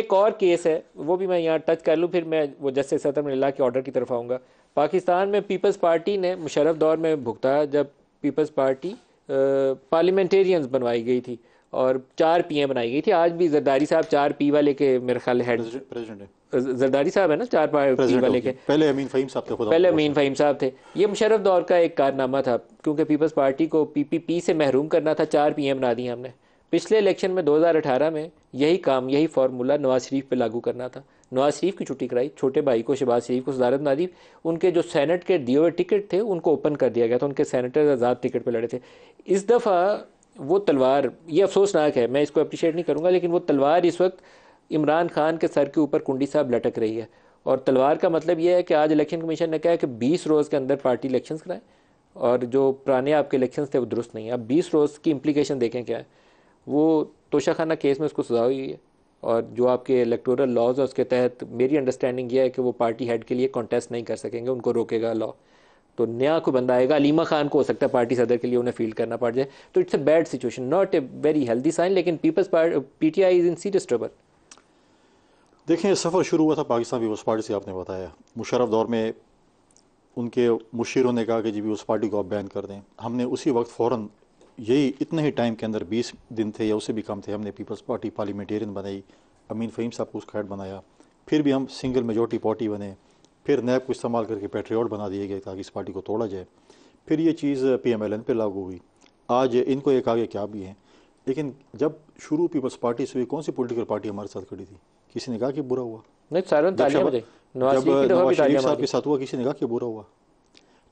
एक और केस है वो भी मैं यहाँ टच कर लूँ फिर मैं वो जस्टिस सतम के ऑर्डर की तरफ आऊँगा पाकिस्तान में पीपल्स पार्टी ने मुशरफ दौर में भुगता जब पीपल्स पार्टी पार्लियामेंटेरियंस बनवाई गई थी और चार पी बनाई गई थी आज भी जरदारी साहब चार पी वाले के मेरे ख्याल हेड जरदारी साहब है ना चार पी वाले के पहले अमीन फ़हीम साहब थे पहले अमीन फ़हीम साहब थे ये मुशरफ दौर का एक कारनामा था क्योंकि पीपल्स पार्टी को पीपीपी से महरूम करना था चार पी बना दी हमने पिछले इलेक्शन में 2018 में यही काम यही फार्मूला नवाज शरीफ पर लागू करना था नवाज शरीफ की छुट्टी कराई छोटे भाई को शहबाज शरीफ को सदारत नाजीब उनके जो सेनेट के दिए हुए टिकट थे उनको ओपन कर दिया गया था उनके सेनेटर आज़ाद टिकट पर लड़े थे इस दफ़ा वो तलवार ये अफसोसनाक है मैं इसको अप्रिशिएट नहीं करूँगा लेकिन वो तलवार इस वक्त इमरान खान के सर के ऊपर कुंडी साहब लटक रही है और तलवार का मतलब ये है कि आज इलेक्शन कमीशन ने कहा है कि बीस रोज़ के अंदर पार्टी इलेक्शन कराएं और जो पुराने आपके इलेक्शन थे वो दुरुस्त नहीं है अब बीस रोज़ की इम्प्लीकेशन देखें क्या है वो तोशाखाना केस में उसको सजा हुई है और जो आपके इलेक्टोरल लॉज है उसके तहत मेरी अंडरस्टैंडिंग यह है कि वो पार्टी हेड के लिए कॉन्टेस्ट नहीं कर सकेंगे उनको रोकेगा लॉ तो नया को बंदा आएगा अलीमा खान को हो सकता है पार्टी सदर के लिए उन्हें फील्ड करना पड़ जाए तो it's a bad situation not a very healthy sign लेकिन peoples P T I is in see trouble देखें सफ़र शुरू हुआ था पाकिस्तान पीपल्स पार्टी से आपने बताया मुशरफ दौर में उनके मुशीरों ने कहा कि जी पीपल्स पार्टी को आप बैन कर दें हमने उसी वक्त फ़ौर यही इतने ही टाइम के अंदर 20 दिन थे या उससे भी कम थे हमने पीपल्स पार्टी पार्लियामेंटेरियन बनाई अमीन फ़हीम साहब को उसका हेड बनाया फिर भी हम सिंगल मेजोरिटी पार्टी बने फिर नैब को इस्तेमाल करके पेट्रियाट बना दिए गए ताकि इस पार्टी को तोड़ा जाए फिर ये चीज़ पी एम एल एन पर लागू हुई आज इनको एक आगे क्या भी है लेकिन जब शुरू पीपल्स पार्टी से हुई कौन सी पोलिटिकल पार्टी हमारे साथ खड़ी थी किसी ने कहा कि बुरा हुआ नहीं जब नवाज शरीफ साहब के साथ हुआ किसी ने कहा कि बुरा हुआ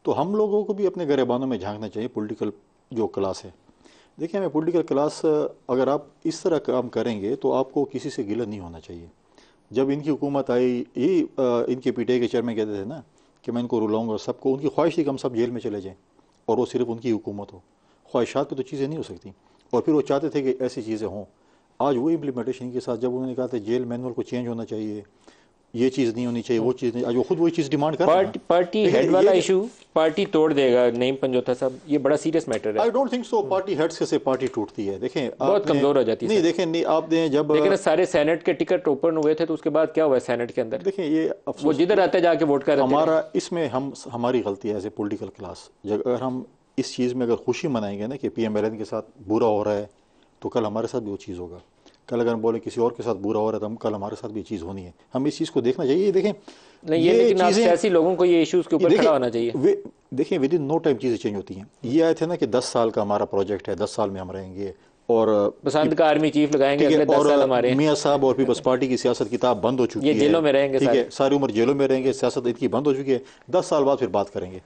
तो हम लोगों को भी अपने गरेबानों में झांकना चाहिए पोलिटिकल जो क्लास है देखिए मैं पॉलिटिकल क्लास अगर आप इस तरह काम करेंगे तो आपको किसी से गिला नहीं होना चाहिए जब इनकी हुकूमत आई ये इनके पी के चेयरमैन कहते थे ना कि मैं इनको रुलाऊंगा सबको उनकी ख्वाहिश थी कि हम सब जेल में चले जाएँ और वो सिर्फ उनकी हुकूमत हो ख्वाहिशात पर तो चीज़ें नहीं हो सकती और फिर वो चाहते थे कि ऐसी चीज़ें हों आज वो इम्प्लीमेंटेशन के साथ जब उन्होंने कहा था जेल मैनुअल को चेंज होना चाहिए ये चीज़ नहीं होनी चाहिए वो हम्म। चीज़ नहीं आज वो खुद वही चीज़ डिमांड कर पार्टी हेड वाला इशू पार्टी तोड़ देगा नईम पंजोता साहब ये बड़ा सीरियस मैटर है I don't think so party heads से पार्टी टूटती है देखें बहुत कमजोर हो जाती है नहीं देखें नहीं आप दें जब लेकिन सारे सेनेट के टिकट ओपन हुए थे तो उसके बाद क्या हुआ सेनेट के अंदर देखें ये वो जिधर आते जाके वोट कर हमारा इसमें हम हमारी गलती है एज ए पोलिटिकल क्लास जब अगर हम इस चीज़ में अगर खुशी मनाएंगे ना कि पी एम एल एन के साथ बुरा हो रहा है तो कल हमारे साथ भी वो चीज़ होगा कल अगर हम बोले किसी और के साथ बुरा हो रहा है तो कल हमारे साथ भी चीज़ होनी है हम इस चीज़ को देखना चाहिए ये देखें नहीं ये, ये चीज़ें लोगों को ये इश्यूज के ऊपर खड़ा होना चाहिए वे देखें विद इन नो टाइम चीज़ें चेंज होती हैं ये आए थे ना कि दस साल का हमारा प्रोजेक्ट है दस साल में हम रहेंगे और पसंद का आर्मी चीफ लगाएंगे अगले और साल हमारे मियाँ साहब और पीपल्स पार्टी की सियासत किताब बंद हो चुकी है जेलों में रहेंगे ठीक है सारी उम्र जेलों में रहेंगे सियासत इनकी बंद हो चुकी है दस साल बाद फिर बात करेंगे